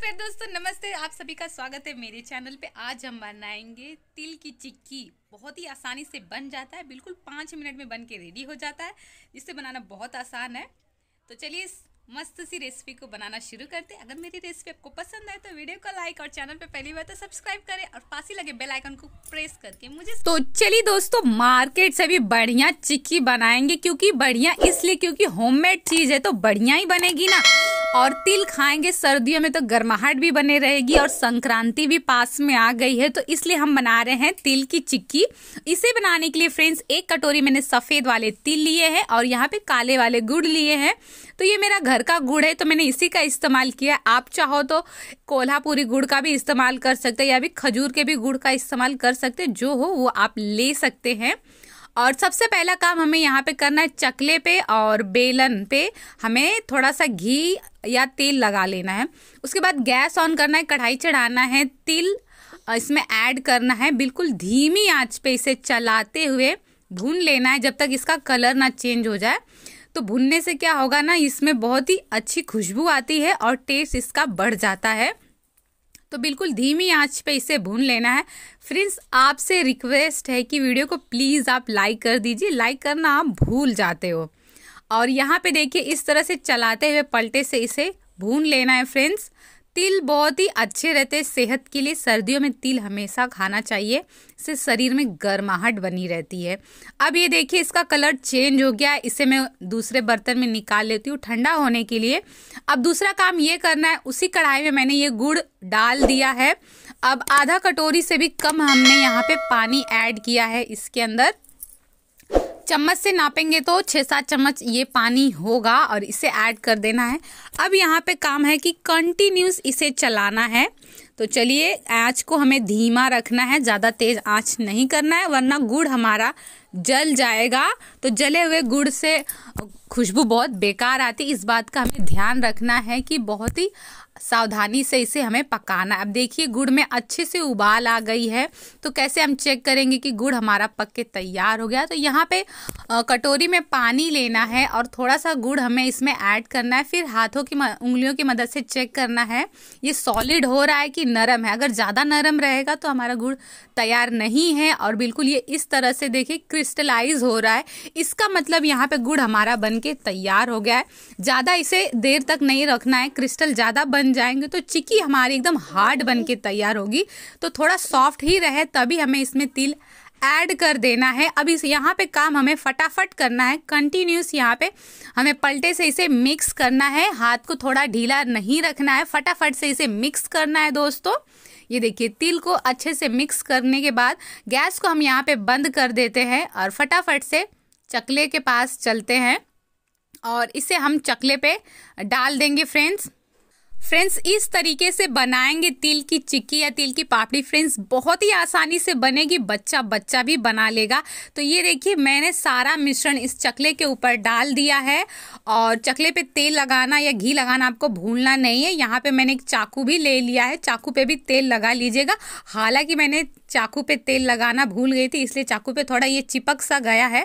प्यारे दोस्तों नमस्ते आप सभी का स्वागत है मेरे चैनल पे आज हम बनाएंगे तिल की चिक्की बहुत ही आसानी से बन जाता है बिल्कुल पाँच मिनट में बन के रेडी हो जाता है जिससे बनाना बहुत आसान है तो चलिए इस मस्त सी रेसिपी को बनाना शुरू करते हैं अगर मेरी रेसिपी आपको पसंद आए तो वीडियो को लाइक और चैनल पे पहली बार तो सब्सक्राइब करें और पास ही लगे बेल आइकन को प्रेस करके मुझे तो चलिए दोस्तों मार्केट से भी बढ़िया चिक्की बनाएंगे क्योंकि बढ़िया इसलिए क्योंकि होममेड चीज है तो बढ़िया ही बनेगी ना और तिल खाएंगे सर्दियों में तो गर्माहट भी बने रहेगी और संक्रांति भी पास में आ गई है तो इसलिए हम बना रहे हैं तिल की चिक्की इसे बनाने के लिए फ्रेंड्स एक कटोरी मैंने सफ़ेद वाले तिल लिए हैं और यहाँ पे काले वाले गुड़ लिए हैं तो ये मेरा घर का गुड़ है तो मैंने इसी का इस्तेमाल किया आप चाहो तो कोल्हापुरी गुड़ का भी इस्तेमाल कर सकते हैं या भी खजूर के भी गुड़ का इस्तेमाल कर सकते जो हो वो आप ले सकते हैं और सबसे पहला काम हमें यहाँ पे करना है चकले पे और बेलन पे हमें थोड़ा सा घी या तेल लगा लेना है उसके बाद गैस ऑन करना है कढ़ाई चढ़ाना है तिल इसमें ऐड करना है बिल्कुल धीमी आंच पे इसे चलाते हुए भून लेना है जब तक इसका कलर ना चेंज हो जाए तो भुनने से क्या होगा ना इसमें बहुत ही अच्छी खुशबू आती है और टेस्ट इसका बढ़ जाता है तो बिल्कुल धीमी आंच पे इसे भून लेना है फ्रेंड्स आपसे रिक्वेस्ट है कि वीडियो को प्लीज़ आप लाइक कर दीजिए लाइक करना आप भूल जाते हो और यहाँ पे देखिए इस तरह से चलाते हुए पलटे से इसे भून लेना है फ्रेंड्स तिल बहुत ही अच्छे रहते हैं सेहत के लिए सर्दियों में तिल हमेशा खाना चाहिए इससे शरीर में गर्माहट बनी रहती है अब ये देखिए इसका कलर चेंज हो गया इसे मैं दूसरे बर्तन में निकाल लेती हूँ ठंडा होने के लिए अब दूसरा काम ये करना है उसी कढ़ाई में मैंने ये गुड़ डाल दिया है अब आधा कटोरी से भी कम हमने यहाँ पे पानी ऐड किया है इसके अंदर चम्मच से नापेंगे तो छः सात चम्मच ये पानी होगा और इसे ऐड कर देना है अब यहाँ पे काम है कि कंटिन्यूस इसे चलाना है तो चलिए आँच को हमें धीमा रखना है ज़्यादा तेज़ आँच नहीं करना है वरना गुड़ हमारा जल जाएगा तो जले हुए गुड़ से खुशबू बहुत बेकार आती इस बात का हमें ध्यान रखना है कि बहुत ही सावधानी से इसे हमें पकाना है अब देखिए गुड़ में अच्छे से उबाल आ गई है तो कैसे हम चेक करेंगे कि गुड़ हमारा पक के तैयार हो गया तो यहाँ पे कटोरी में पानी लेना है और थोड़ा सा गुड़ हमें इसमें ऐड करना है फिर हाथों की उंगलियों की मदद से चेक करना है ये सॉलिड हो रहा है कि नरम है अगर ज़्यादा नरम रहेगा तो हमारा गुड़ तैयार नहीं है और बिल्कुल ये इस तरह से देखिए क्रिस्टलाइज हो रहा है इसका मतलब यहाँ पे गुड़ हमारा बन के तैयार हो गया है ज़्यादा इसे देर तक नहीं रखना है क्रिस्टल ज़्यादा बन जाएंगे तो चिक्की हमारी एकदम हार्ड बन के तैयार होगी तो थोड़ा सॉफ्ट ही रहे तभी हमें इसमें तिल ऐड कर देना है अब इस यहाँ पे काम हमें फटाफट करना है कंटिन्यूस यहाँ पे हमें पलटे से इसे मिक्स करना है हाथ को थोड़ा ढीला नहीं रखना है फटाफट से इसे मिक्स करना है दोस्तों ये देखिए तिल को अच्छे से मिक्स करने के बाद गैस को हम यहाँ पे बंद कर देते हैं और फटाफट से चकले के पास चलते हैं और इसे हम चकले पे डाल देंगे फ्रेंड्स फ्रेंड्स इस तरीके से बनाएंगे तिल की चिक्की या तिल की पापड़ी फ्रेंड्स बहुत ही आसानी से बनेगी बच्चा बच्चा भी बना लेगा तो ये देखिए मैंने सारा मिश्रण इस चकले के ऊपर डाल दिया है और चकले पे तेल लगाना या घी लगाना आपको भूलना नहीं है यहाँ पे मैंने एक चाकू भी ले लिया है चाकू पे भी तेल लगा लीजिएगा हालांकि मैंने चाकू पे तेल लगाना भूल गई थी इसलिए चाकू पे थोड़ा ये चिपक सा गया है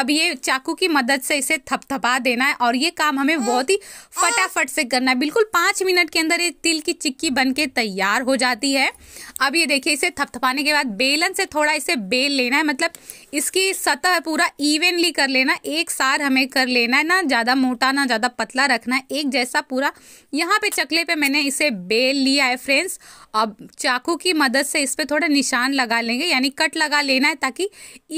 अब ये चाकू की मदद से इसे थपथपा देना है और ये काम हमें बहुत ही फटाफट से करना है बिल्कुल पाँच मिनट मिनट के अंदर ये तिल की चिक्की बन के तैयार हो जाती है अब ये देखिए इसे थपथपाने के बाद बेलन से थोड़ा इसे बेल लेना है मतलब इसकी सतह पूरा इवेनली कर लेना एक सार हमें कर लेना है ना ज़्यादा मोटा ना ज़्यादा पतला रखना है एक जैसा पूरा यहाँ पे चकले पे मैंने इसे बेल लिया है फ्रेंड्स अब चाकू की मदद से इस पर थोड़ा निशान लगा लेंगे यानी कट लगा लेना है ताकि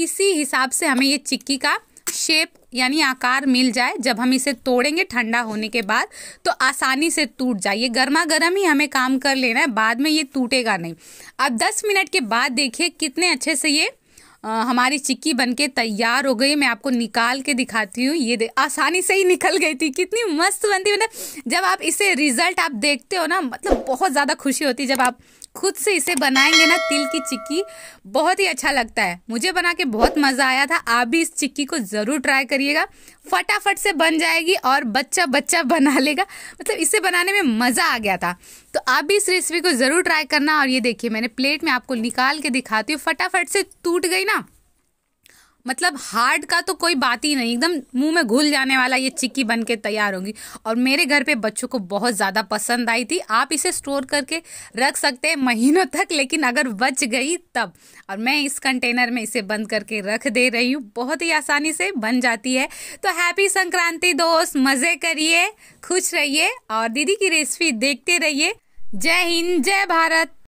इसी हिसाब से हमें ये चिक्की का शेप यानी आकार मिल जाए जब हम इसे तोड़ेंगे ठंडा होने के बाद तो आसानी से टूट जाए ये गर्मा गर्म ही हमें काम कर लेना है बाद में ये टूटेगा नहीं अब 10 मिनट के बाद देखिए कितने अच्छे से ये आ, हमारी चिक्की बनके तैयार हो गई मैं आपको निकाल के दिखाती हूँ ये आसानी से ही निकल गई थी कितनी मस्त बनती मतलब जब आप इसे रिजल्ट आप देखते हो ना मतलब बहुत ज़्यादा खुशी होती जब आप खुद से इसे बनाएंगे ना तिल की चिक्की बहुत ही अच्छा लगता है मुझे बना के बहुत मज़ा आया था आप भी इस चिक्की को ज़रूर ट्राई करिएगा फटाफट से बन जाएगी और बच्चा बच्चा बना लेगा मतलब इसे बनाने में मज़ा आ गया था तो आप भी इस रेसिपी को ज़रूर ट्राई करना और ये देखिए मैंने प्लेट में आपको निकाल के दिखाती हूँ फटाफट से टूट गई ना मतलब हार्ड का तो कोई बात ही नहीं एकदम मुंह में घुल जाने वाला ये चिक्की बन के तैयार होगी और मेरे घर पे बच्चों को बहुत ज़्यादा पसंद आई थी आप इसे स्टोर करके रख सकते हैं महीनों तक लेकिन अगर बच गई तब और मैं इस कंटेनर में इसे बंद करके रख दे रही हूँ बहुत ही आसानी से बन जाती है तो हैप्पी संक्रांति दोस्त मज़े करिए खुश रहिए और दीदी की रेसिपी देखते रहिए जय हिंद जय भारत